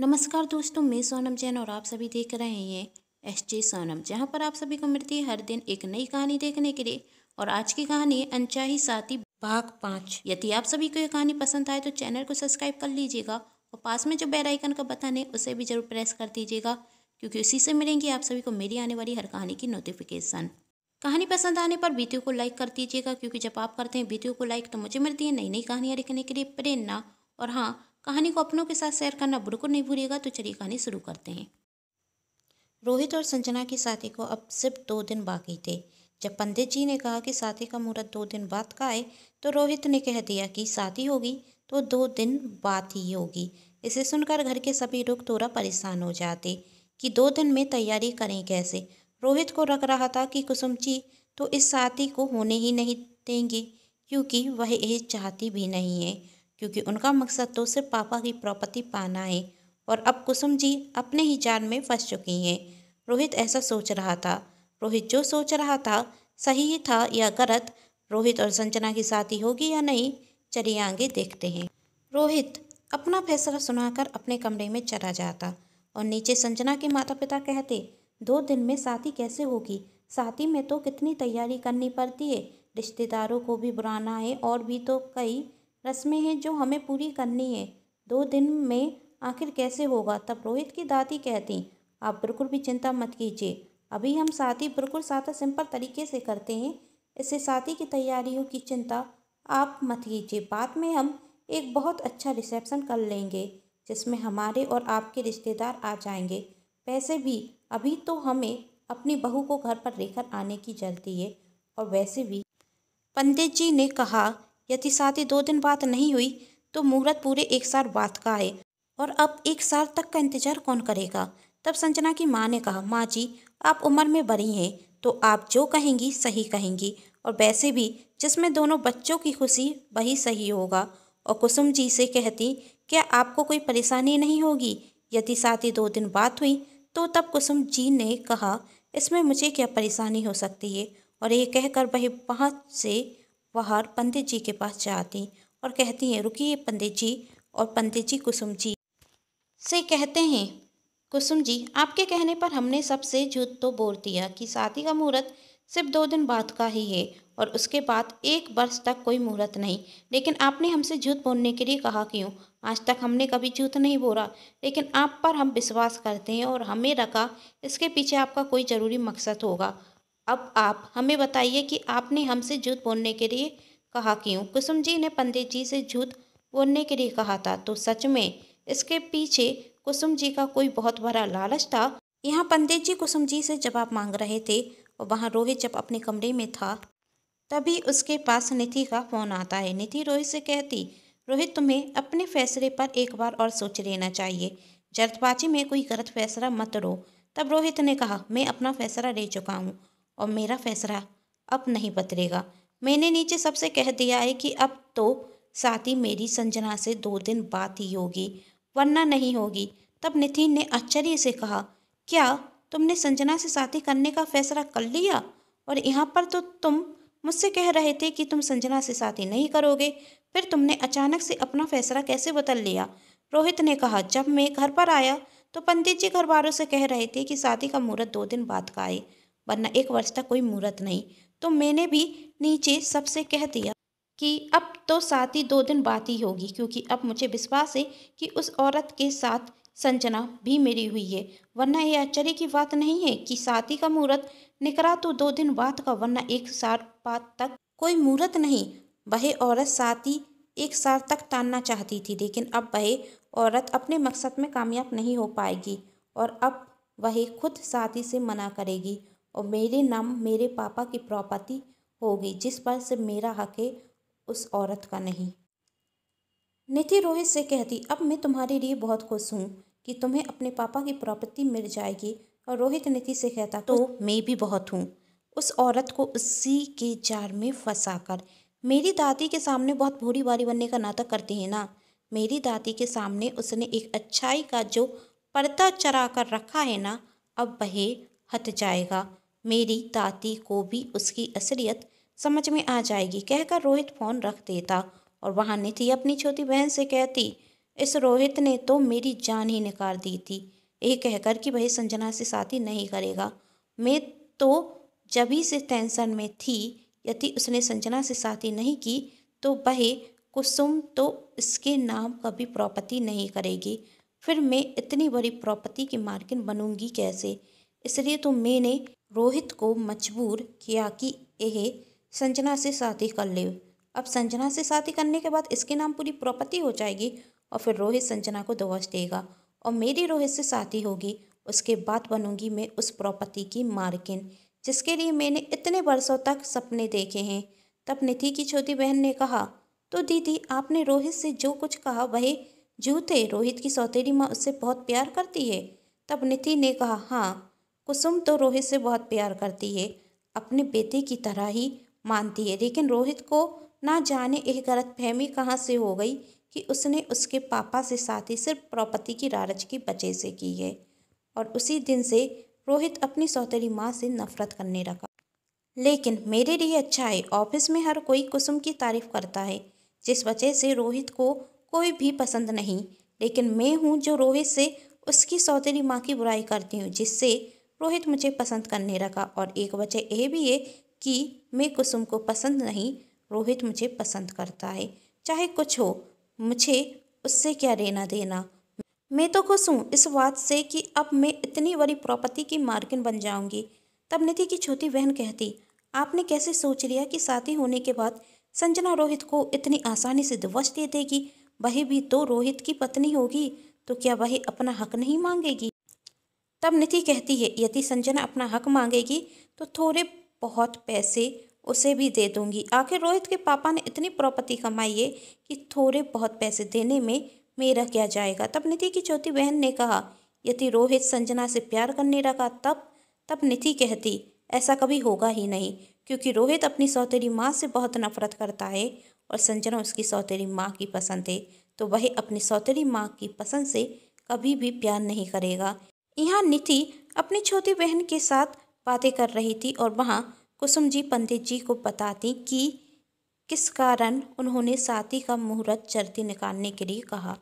नमस्कार दोस्तों मैं सोनम जैन और आप सभी देख रहे हैं एस जे सोनम जहाँ पर आप सभी को मिलती है हर दिन एक नई कहानी देखने के लिए और आज की कहानी है अनचाही साथी भाग पाँच यदि आप सभी को यह कहानी पसंद आए तो चैनल को सब्सक्राइब कर लीजिएगा और पास में जो बेल आइकन का बटन है उसे भी जरूर प्रेस कर दीजिएगा क्योंकि उसी से मिलेंगी आप सभी को मेरी आने वाली हर कहानी की नोटिफिकेशन कहानी पसंद आने पर वीडियो को लाइक कर दीजिएगा क्योंकि जब आप करते हैं वीडियो को लाइक तो मुझे मिलती है नई नई कहानियाँ लिखने के लिए प्रेरणा और हाँ कहानी को अपनों के साथ शेयर करना बिल्कुल नहीं भूलिएगा तो चलिए कहानी शुरू करते हैं रोहित और संजना की साथी को अब सिर्फ दो दिन बाकी थे जब पंडित जी ने कहा कि साथी का मुहूर्त दो दिन बाद का आए तो रोहित ने कह दिया कि शादी होगी तो दो दिन बाद ही होगी इसे सुनकर घर के सभी लोग थोड़ा परेशान हो जाते कि दो दिन में तैयारी करें कैसे रोहित को रख रहा था कि कुसुम जी तो इस साथी को होने ही नहीं देंगी क्योंकि वह ये चाहती भी नहीं है क्योंकि उनका मकसद तो सिर्फ पापा की प्रॉपर्टी पाना है और अब कुसुम जी अपने ही जान में फंस चुकी हैं रोहित ऐसा सोच रहा था रोहित जो सोच रहा था सही ही था या गलत रोहित और संजना की साथी होगी या नहीं चलिए आगे देखते हैं रोहित अपना फैसला सुनाकर अपने कमरे में चला जाता और नीचे संजना के माता पिता कहते दो दिन में साथी कैसे होगी साथी में तो कितनी तैयारी करनी पड़ती है रिश्तेदारों को भी बुलाना है और भी तो कई रस्में हैं जो हमें पूरी करनी है दो दिन में आखिर कैसे होगा तब रोहित की दादी कहती आप बिल्कुल भी चिंता मत कीजिए अभी हम शादी बिल्कुल सादा सिंपल तरीके से करते हैं इससे शादी की तैयारियों की चिंता आप मत कीजिए बाद में हम एक बहुत अच्छा रिसेप्शन कर लेंगे जिसमें हमारे और आपके रिश्तेदार आ जाएंगे पैसे भी अभी तो हमें अपनी बहू को घर पर लेकर आने की जल्दी है और वैसे भी पंडित जी ने कहा यदि शादी दो दिन बाद नहीं हुई तो मुहूर्त पूरे एक साल बाद का है और अब एक साल तक का इंतजार कौन करेगा तब संजना की माँ ने कहा माँ जी आप उम्र में बड़ी हैं तो आप जो कहेंगी सही कहेंगी और वैसे भी जिसमें दोनों बच्चों की खुशी वही सही होगा और कुसुम जी से कहती क्या आपको कोई परेशानी नहीं होगी यदि शादी दो दिन बाद हुई तो तब कुसुम जी ने कहा इसमें मुझे क्या परेशानी हो सकती है और ये कहकर वही वहाँ से बाहर पंडित जी के पास जाती और कहती हैं रुकिए पंडित जी और पंडित जी कुसुम जी से कहते हैं कुसुम जी आपके कहने पर हमने सबसे झूठ तो बोल दिया कि शादी का मुहूर्त सिर्फ दो दिन बाद का ही है और उसके बाद एक वर्ष तक कोई मुहूर्त नहीं लेकिन आपने हमसे झूठ बोलने के लिए कहा क्यों आज तक हमने कभी झूठ नहीं बोला लेकिन आप पर हम विश्वास करते हैं और हमें रखा इसके पीछे आपका कोई ज़रूरी मकसद होगा अब आप हमें बताइए कि आपने हमसे झूठ बोलने के लिए कहा क्यों कुसुम जी ने पंडित जी से झूठ बोलने के लिए कहा था तो सच में इसके पीछे कुसुम जी का कोई बहुत बड़ा लालच था यहाँ पंडित जी कुसुम जी से जवाब मांग रहे थे और वहाँ रोहित जब अपने कमरे में था तभी उसके पास निधि का फ़ोन आता है निधि रोहित से कहती रोहित तुम्हें अपने फैसले पर एक बार और सोच लेना चाहिए जल्दबाजी में कोई गलत फैसला मत लो तब रोहित ने कहा मैं अपना फैसला ले चुका हूँ और मेरा फैसला अब नहीं बदलेगा मैंने नीचे सबसे कह दिया है कि अब तो शादी मेरी संजना से दो दिन बाद ही होगी वरना नहीं होगी तब नितिन ने आश्चर्य से कहा क्या तुमने संजना से शादी करने का फैसला कर लिया और यहाँ पर तो तुम मुझसे कह रहे थे कि तुम संजना से शादी नहीं करोगे फिर तुमने अचानक से अपना फैसला कैसे बदल लिया रोहित ने कहा जब मैं घर पर आया तो पंडित जी घर वालों से कह रहे थे कि शादी का मुहूर्त दो दिन बाद का आए वरना एक वर्ष तक कोई मुहूर्त नहीं तो मैंने भी नीचे सबसे कह दिया कि अब तो साथ ही दो दिन बात ही होगी क्योंकि अब मुझे विश्वास है कि उस औरत के साथ संजना भी मेरी हुई है वरना यह आश्चर्य की बात नहीं है कि साथी का मुहूर्त निकला तो दो दिन बाद का वरना एक साल बाद तक कोई मुहूर्त नहीं वह औरत साथी एक साल तक टालना चाहती थी लेकिन अब वह औरत अपने मकसद में कामयाब नहीं हो पाएगी और अब वह खुद साथी से मना करेगी और मेरे नाम मेरे पापा की प्रॉपर्टी होगी जिस पर से मेरा हक है उस औरत का नहीं निधि रोहित से कहती अब मैं तुम्हारे लिए बहुत खुश हूँ कि तुम्हें अपने पापा की प्रॉपर्टी मिल जाएगी और रोहित निधि से कहता तो मैं भी बहुत हूँ उस औरत को उसी के जार में कर मेरी दादी के सामने बहुत भूरी बारी बनने का नाटक करती है ना मेरी दादी के सामने उसने एक अच्छाई का जो पर्दा चरा कर रखा है ना अब बहे हट जाएगा मेरी ताती को भी उसकी असलियत समझ में आ जाएगी कहकर रोहित फ़ोन रख देता और वहाँ निधि अपनी छोटी बहन से कहती इस रोहित ने तो मेरी जान ही निकाल दी थी ये कहकर कि भाई संजना से शादी नहीं करेगा मैं तो जब ही से टेंशन में थी यदि उसने संजना से शादी नहीं की तो वह कुसुम तो इसके नाम कभी प्रॉपर्टी नहीं करेगी फिर मैं इतनी बड़ी प्रॉपर्टी की मार्किन बनूंगी कैसे इसलिए तो मैंने रोहित को मजबूर किया कि यह संजना से शादी कर ले अब संजना से शादी करने के बाद इसके नाम पूरी प्रॉपर्टी हो जाएगी और फिर रोहित संजना को दवाज देगा और मेरी रोहित से शादी होगी उसके बाद बनूंगी मैं उस प्रॉपर्टी की मार्किन जिसके लिए मैंने इतने वर्षों तक सपने देखे हैं तब निधि की छोटी बहन ने कहा तो दीदी आपने रोहित से जो कुछ कहा वह जूते रोहित की सौतेली माँ उससे बहुत प्यार करती है तब निधि ने कहा हाँ कुसुम तो रोहित से बहुत प्यार करती है अपने बेटे की तरह ही मानती है लेकिन रोहित को ना जाने एक गलत फहमी कहाँ से हो गई कि उसने उसके पापा से साथ ही सिर्फ प्रॉपर्टी की लालच की वजह से की है और उसी दिन से रोहित अपनी सौतेली माँ से नफरत करने लगा लेकिन मेरे लिए अच्छा है ऑफिस में हर कोई कुसुम की तारीफ करता है जिस वजह से रोहित को कोई भी पसंद नहीं लेकिन मैं हूँ जो रोहित से उसकी सौतेली माँ की बुराई करती हूँ जिससे रोहित मुझे पसंद करने लगा और एक वजह यह भी है कि मैं कुसुम को पसंद नहीं रोहित मुझे पसंद करता है चाहे कुछ हो मुझे उससे क्या लेना देना मैं तो खुश हूँ इस बात से कि अब मैं इतनी बड़ी प्रॉपर्टी की मार्किन बन जाऊँगी तब निधि की छोटी बहन कहती आपने कैसे सोच लिया कि शादी होने के बाद संजना रोहित को इतनी आसानी से दिवस दे देगी वही भी तो रोहित की पत्नी होगी तो क्या वह अपना हक नहीं मांगेगी तब निधि कहती है यदि संजना अपना हक मांगेगी तो थोड़े बहुत पैसे उसे भी दे दूंगी आखिर रोहित के पापा ने इतनी प्रॉपर्टी कमाई है कि थोड़े बहुत पैसे देने में मेरा क्या जाएगा तब निधि की चौथी बहन ने कहा यदि रोहित संजना से प्यार करने लगा तब तब निधि कहती ऐसा कभी होगा ही नहीं क्योंकि रोहित अपनी सौतेरी माँ से बहुत नफरत करता है और संजना उसकी सौतेरी माँ की पसंद है तो वह अपनी सौतेरी माँ की पसंद से कभी भी प्यार नहीं करेगा यहाँ निति अपनी छोटी बहन के साथ बातें कर रही थी और वहाँ कुसुम जी पंडित जी को बताती कि किस कारण उन्होंने साथी का मुहूर्त चरती निकालने के लिए कहा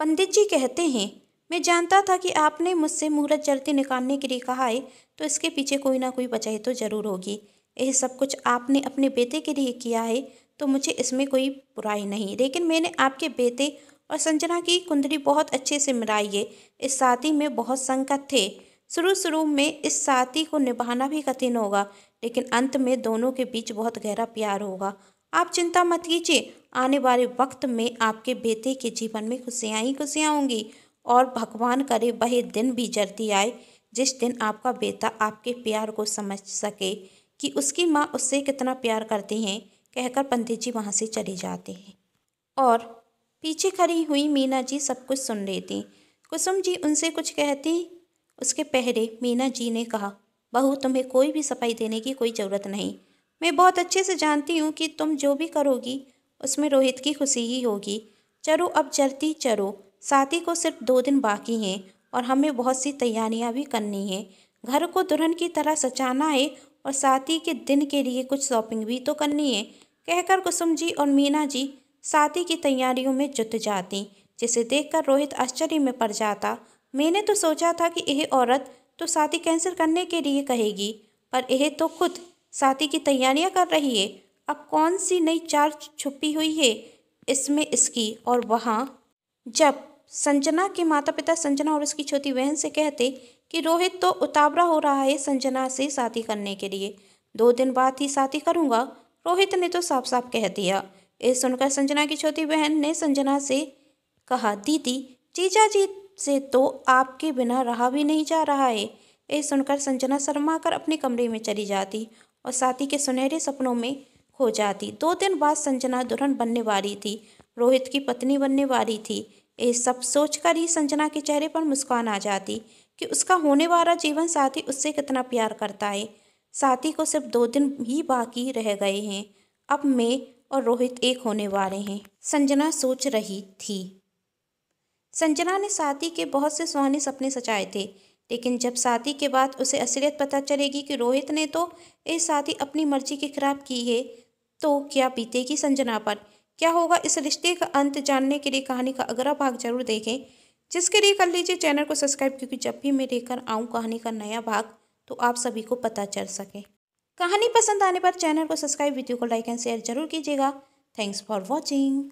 पंडित जी कहते हैं मैं जानता था कि आपने मुझसे मुहूर्त चरती निकालने के लिए कहा है तो इसके पीछे कोई ना कोई वजह तो ज़रूर होगी यह सब कुछ आपने अपने बेटे के लिए किया है तो मुझे इसमें कोई बुराई नहीं लेकिन मैंने आपके बेटे और संजना की कुंदरी बहुत अच्छे से मिलाइए इस साथी में बहुत संकट थे शुरू शुरू में इस साथी को निभाना भी कठिन होगा लेकिन अंत में दोनों के बीच बहुत गहरा प्यार होगा आप चिंता मत कीजिए आने वाले वक्त में आपके बेटे के जीवन में खुशियाँ ही खुशियाँ होंगी और भगवान करे वह दिन भी जल्दी आए जिस दिन आपका बेटा आपके प्यार को समझ सके कि उसकी माँ उससे कितना प्यार करती हैं कहकर पंडित जी वहाँ से चले जाते हैं और पीछे खड़ी हुई मीना जी सब कुछ सुन रही थी कुसुम जी उनसे कुछ कहती उसके पहले मीना जी ने कहा बहू तुम्हें कोई भी सफाई देने की कोई ज़रूरत नहीं मैं बहुत अच्छे से जानती हूँ कि तुम जो भी करोगी उसमें रोहित की खुशी ही होगी चलो अब चलती चलो साथी को सिर्फ दो दिन बाकी हैं और हमें बहुत सी तैयारियाँ भी करनी है घर को दुल्हन की तरह सचाना है और साथी के दिन के लिए कुछ शॉपिंग भी तो करनी है कहकर कुसुम जी और मीना जी शादी की तैयारियों में जुट जाती जिसे देखकर रोहित आश्चर्य में पड़ जाता मैंने तो सोचा था कि यह औरत तो शादी कैंसिल करने के लिए कहेगी पर यह तो खुद शादी की तैयारियां कर रही है अब कौन सी नई चार्ज छुपी हुई है इसमें इसकी और वहाँ जब संजना के माता पिता संजना और उसकी छोटी बहन से कहते कि रोहित तो उतावरा हो रहा है संजना से शादी करने के लिए दो दिन बाद ही शादी करूँगा रोहित ने तो साफ साफ कह दिया ये सुनकर संजना की छोटी बहन ने संजना से कहा दीदी चीजा जी से तो आपके बिना रहा भी नहीं जा रहा है ये सुनकर संजना शर्मा कर अपने कमरे में चली जाती और साथी के सुनहरे सपनों में खो जाती दो दिन बाद संजना दुल्हन बनने वाली थी रोहित की पत्नी बनने वाली थी ये सब सोचकर ही संजना के चेहरे पर मुस्कान आ जाती कि उसका होने वाला जीवन साथी उससे कितना प्यार करता है साथी को सिर्फ दो दिन ही बाकी रह गए हैं अब मैं और रोहित एक होने वाले हैं संजना सोच रही थी संजना ने साथी के बहुत से सुहाने सपने सचाए थे लेकिन जब साथी के बाद उसे असलियत पता चलेगी कि रोहित ने तो ये साथी अपनी मर्जी के खिलाफ की है तो क्या बीतेगी संजना पर क्या होगा इस रिश्ते का अंत जानने के लिए कहानी का अगला भाग जरूर देखें जिसके लिए कर लीजिए चैनल को सब्सक्राइब क्योंकि जब भी मैं लेकर आऊँ कहानी का नया भाग तो आप सभी को पता चल सके कहानी पसंद आने पर चैनल को सब्सक्राइब वीडियो को लाइक एंड शेयर जरूर कीजिएगा थैंक्स फॉर वॉचिंग